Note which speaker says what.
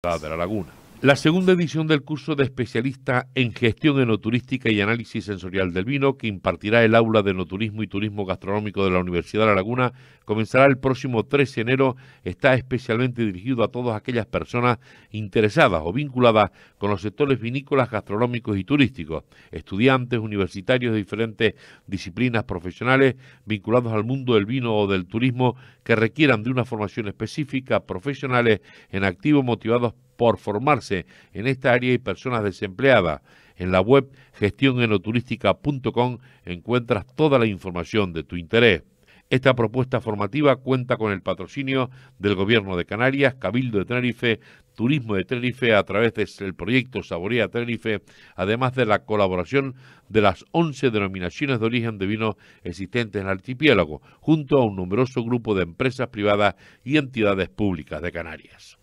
Speaker 1: de la laguna. La segunda edición del curso de especialista en gestión enoturística y análisis sensorial del vino, que impartirá el aula de enoturismo y turismo gastronómico de la Universidad de La Laguna, comenzará el próximo 13 de enero. Está especialmente dirigido a todas aquellas personas interesadas o vinculadas con los sectores vinícolas, gastronómicos y turísticos, estudiantes, universitarios de diferentes disciplinas profesionales vinculados al mundo del vino o del turismo que requieran de una formación específica, profesionales en activo, motivados por formarse en esta área y personas desempleadas. En la web gestionenoturística.com encuentras toda la información de tu interés. Esta propuesta formativa cuenta con el patrocinio del Gobierno de Canarias, Cabildo de Tenerife, Turismo de Tenerife a través del proyecto Saboría Tenerife, además de la colaboración de las 11 denominaciones de origen de vino existentes en el archipiélago, junto a un numeroso grupo de empresas privadas y entidades públicas de Canarias.